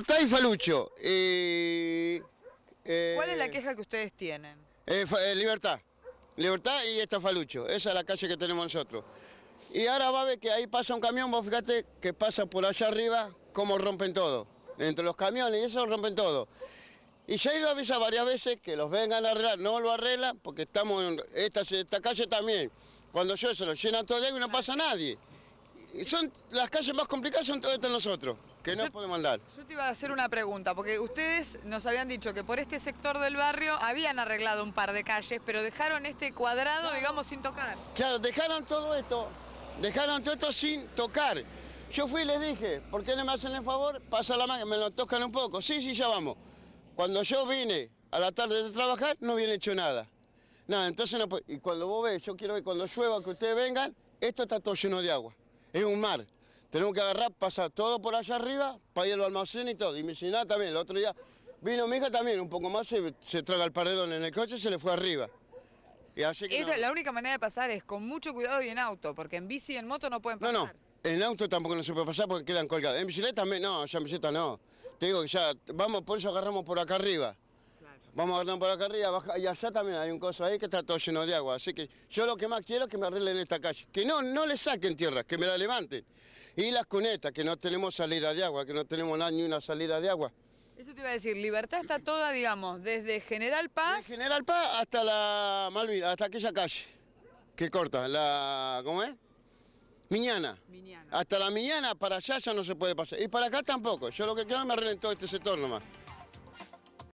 Libertad y Falucho. Eh, ¿Cuál es la eh, queja que ustedes tienen? Eh, libertad. Libertad y esta Falucho. Esa es la calle que tenemos nosotros. Y ahora va a ver que ahí pasa un camión, vos fíjate que pasa por allá arriba, como rompen todo. Entre los camiones y eso rompen todo. Y ya lo avisa varias veces que los vengan a arreglar, no lo arreglan porque estamos en esta, calle también. Cuando yo se lo llenan todo de y no pasa nadie. son, las calles más complicadas son todas estas nosotros que no podemos andar. Yo te iba a hacer una pregunta, porque ustedes nos habían dicho que por este sector del barrio habían arreglado un par de calles, pero dejaron este cuadrado, digamos, sin tocar. Claro, dejaron todo esto, dejaron todo esto sin tocar. Yo fui y les dije, ¿por qué no me hacen el favor? Pasa la mano, me lo tocan un poco. Sí, sí, ya vamos. Cuando yo vine a la tarde de trabajar, no habían hecho nada. Nada, entonces no Y cuando vos ves, yo quiero que cuando llueva, que ustedes vengan, esto está todo lleno de agua. Es un mar. Tenemos que agarrar, pasar todo por allá arriba, para ir al almacén y todo. Y mi señora también, el otro día vino mi hija también, un poco más, se, se traga el paredón en el coche y se le fue arriba. Y así que La única manera de pasar es con mucho cuidado y en auto, porque en bici y en moto no pueden pasar. No, no, en auto tampoco no se puede pasar porque quedan colgados. En bicicleta también, no, ya en bicicleta no. Te digo que ya, vamos, por eso agarramos por acá arriba. Vamos Vamos agarrando por acá arriba, y allá también hay un coso ahí que está todo lleno de agua. Así que yo lo que más quiero es que me arreglen esta calle. Que no, no le saquen tierra, que me la levanten. Y las cunetas, que no tenemos salida de agua, que no tenemos nada, ni una salida de agua. Eso te iba a decir, Libertad está toda, digamos, desde General Paz... Desde General Paz hasta la Malvina, hasta aquella calle que corta, la... ¿cómo es? Miñana. Hasta la Miñana, para allá ya no se puede pasar. Y para acá tampoco. Yo lo que quiero me arreglen todo este sector nomás.